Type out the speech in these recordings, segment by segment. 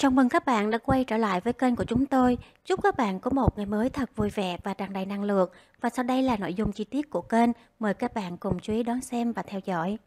Chào mừng các bạn đã quay trở lại với kênh của chúng tôi. Chúc các bạn có một ngày mới thật vui vẻ và tràn đầy năng lượng. Và sau đây là nội dung chi tiết của kênh. Mời các bạn cùng chú ý đón xem và theo dõi.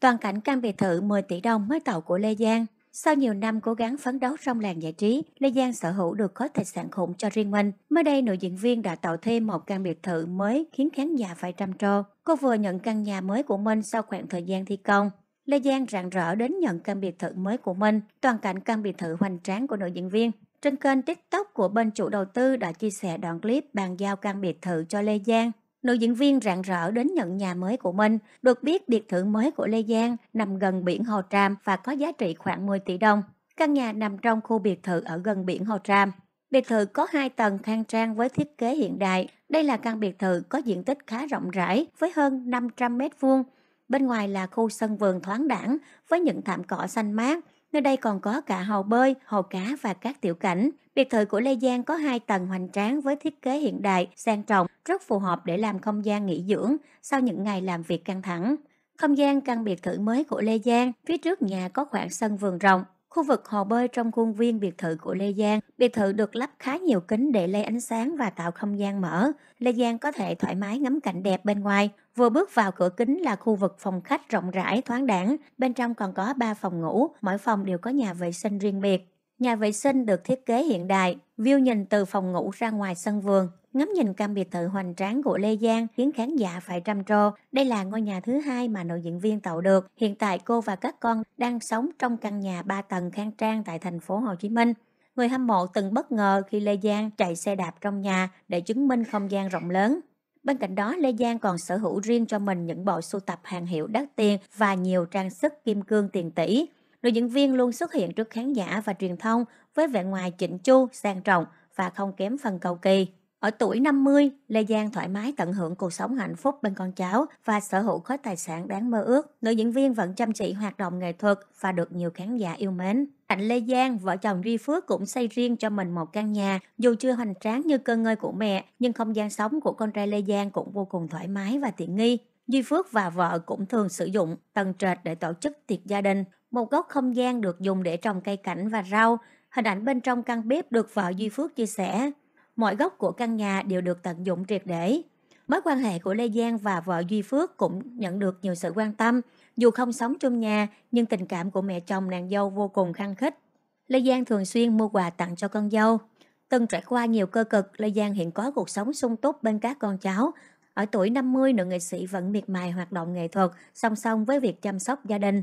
Toàn cảnh căn biệt thự 10 tỷ đồng mới tậu của Lê Giang. Sau nhiều năm cố gắng phấn đấu trong làng giải trí, Lê Giang sở hữu được khối tài sản khủng cho riêng mình. Mới đây, nữ diễn viên đã tạo thêm một căn biệt thự mới khiến khán giả phải trầm trồ. Cô vừa nhận căn nhà mới của mình sau khoảng thời gian thi công. Lê Giang rạng rỡ đến nhận căn biệt thự mới của mình, toàn cảnh căn biệt thự hoành tráng của nữ diễn viên. Trên kênh TikTok của bên chủ đầu tư đã chia sẻ đoạn clip bàn giao căn biệt thự cho Lê Giang. Nữ diễn viên rạng rỡ đến nhận nhà mới của mình, được biết biệt thự mới của Lê Giang nằm gần biển Hồ Tràm và có giá trị khoảng 10 tỷ đồng. Căn nhà nằm trong khu biệt thự ở gần biển Hồ Tràm. Biệt thự có 2 tầng khang trang với thiết kế hiện đại. Đây là căn biệt thự có diện tích khá rộng rãi với hơn 500 mét vuông Bên ngoài là khu sân vườn thoáng đẳng với những thảm cỏ xanh mát. Nơi đây còn có cả hồ bơi, hồ cá và các tiểu cảnh. Biệt thự của Lê Giang có hai tầng hoành tráng với thiết kế hiện đại, sang trọng, rất phù hợp để làm không gian nghỉ dưỡng sau những ngày làm việc căng thẳng. Không gian căn biệt thự mới của Lê Giang, phía trước nhà có khoảng sân vườn rộng, Khu vực hồ bơi trong khuôn viên biệt thự của Lê Giang, biệt thự được lắp khá nhiều kính để lấy ánh sáng và tạo không gian mở. Lê Giang có thể thoải mái ngắm cảnh đẹp bên ngoài. Vừa bước vào cửa kính là khu vực phòng khách rộng rãi, thoáng đẳng. Bên trong còn có 3 phòng ngủ, mỗi phòng đều có nhà vệ sinh riêng biệt. Nhà vệ sinh được thiết kế hiện đại, view nhìn từ phòng ngủ ra ngoài sân vườn, Ngắm nhìn căn biệt thự hoành tráng của Lê Giang khiến khán giả phải trầm trồ. Đây là ngôi nhà thứ hai mà nội diễn viên tạo được. Hiện tại cô và các con đang sống trong căn nhà 3 tầng khang trang tại thành phố Hồ Chí Minh. Người hâm mộ từng bất ngờ khi Lê Giang chạy xe đạp trong nhà để chứng minh không gian rộng lớn. Bên cạnh đó, Lê Giang còn sở hữu riêng cho mình những bộ sưu tập hàng hiệu đắt tiền và nhiều trang sức kim cương tiền tỷ. Nội diễn viên luôn xuất hiện trước khán giả và truyền thông với vẻ ngoài chỉnh chu, sang trọng và không kém phần cầu kỳ. Ở tuổi 50, Lê Giang thoải mái tận hưởng cuộc sống hạnh phúc bên con cháu và sở hữu khối tài sản đáng mơ ước. Nữ diễn viên vẫn chăm chỉ hoạt động nghệ thuật và được nhiều khán giả yêu mến. Cạnh Lê Giang, vợ chồng Duy Phước cũng xây riêng cho mình một căn nhà, dù chưa hoành tráng như cơ ngơi của mẹ, nhưng không gian sống của con trai Lê Giang cũng vô cùng thoải mái và tiện nghi. Duy Phước và vợ cũng thường sử dụng tầng trệt để tổ chức tiệc gia đình, một góc không gian được dùng để trồng cây cảnh và rau. Hình ảnh bên trong căn bếp được vợ Duy Phước chia sẻ mọi góc của căn nhà đều được tận dụng triệt để. Mối quan hệ của Lê Giang và vợ Duy Phước cũng nhận được nhiều sự quan tâm. Dù không sống trong nhà, nhưng tình cảm của mẹ chồng nàng dâu vô cùng khăng khích. Lê Giang thường xuyên mua quà tặng cho con dâu. Từng trải qua nhiều cơ cực, Lê Giang hiện có cuộc sống sung túc bên các con cháu. Ở tuổi 50, nữ nghệ sĩ vẫn miệt mài hoạt động nghệ thuật song song với việc chăm sóc gia đình.